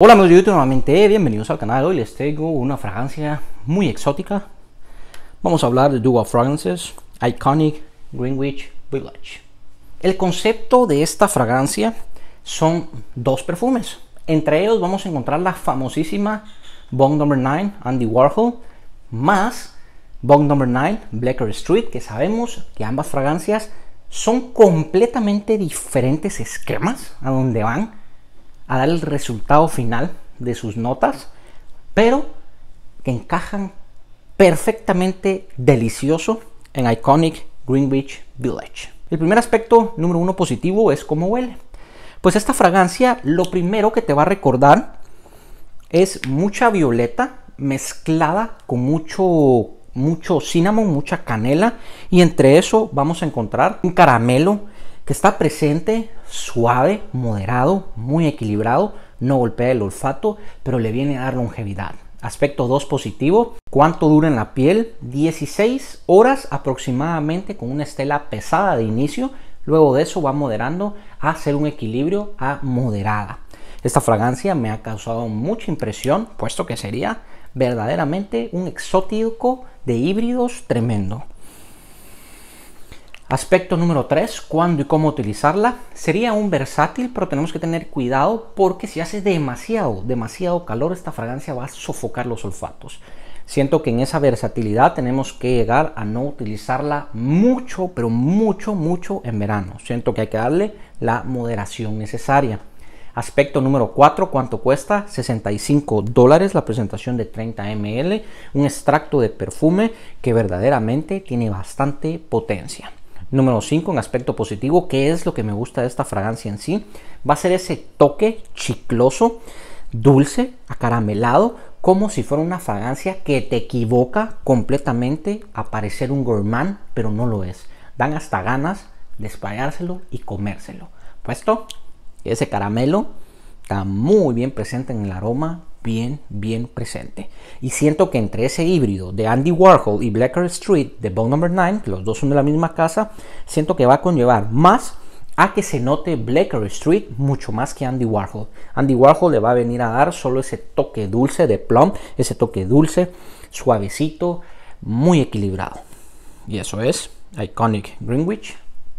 Hola amigos de YouTube nuevamente, bienvenidos al canal. Hoy les traigo una fragancia muy exótica. Vamos a hablar de Dual Fragrances Iconic Greenwich Village. El concepto de esta fragancia son dos perfumes. Entre ellos vamos a encontrar la famosísima Bond Number 9 Andy Warhol más Bond Number 9 Blacker Street, que sabemos que ambas fragancias son completamente diferentes esquemas a donde van a dar el resultado final de sus notas, pero que encajan perfectamente delicioso en Iconic Greenwich Village. El primer aspecto número uno positivo es cómo huele. Pues esta fragancia lo primero que te va a recordar es mucha violeta mezclada con mucho mucho cinnamon, mucha canela y entre eso vamos a encontrar un caramelo que está presente, suave, moderado, muy equilibrado, no golpea el olfato, pero le viene a dar longevidad. Aspecto 2 positivo, cuánto dura en la piel, 16 horas aproximadamente con una estela pesada de inicio, luego de eso va moderando a hacer un equilibrio a moderada. Esta fragancia me ha causado mucha impresión, puesto que sería verdaderamente un exótico de híbridos tremendo. Aspecto número 3, cuándo y cómo utilizarla. Sería un versátil, pero tenemos que tener cuidado porque si hace demasiado, demasiado calor, esta fragancia va a sofocar los olfatos. Siento que en esa versatilidad tenemos que llegar a no utilizarla mucho, pero mucho, mucho en verano. Siento que hay que darle la moderación necesaria. Aspecto número 4, ¿cuánto cuesta? 65 dólares la presentación de 30 ml, un extracto de perfume que verdaderamente tiene bastante potencia. Número 5, en aspecto positivo, ¿qué es lo que me gusta de esta fragancia en sí, va a ser ese toque chicloso, dulce, acaramelado, como si fuera una fragancia que te equivoca completamente a parecer un gourmand, pero no lo es. Dan hasta ganas de espallárselo y comérselo. Puesto, ese caramelo está muy bien presente en el aroma, bien, bien presente. Y siento que entre ese híbrido de Andy Warhol y Blacker Street de Bone Number 9, que los dos son de la misma casa, siento que va a conllevar más a que se note Blacker Street mucho más que Andy Warhol. Andy Warhol le va a venir a dar solo ese toque dulce de plum, ese toque dulce, suavecito, muy equilibrado. Y eso es Iconic Greenwich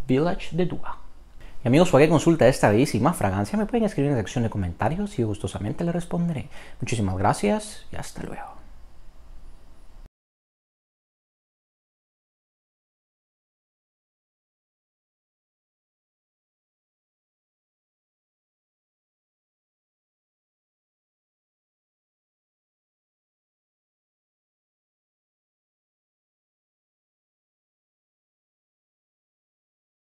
Village de Dua. Y amigos, cualquier consulta de esta y más fragancia me pueden escribir en la sección de comentarios y gustosamente le responderé. Muchísimas gracias y hasta luego.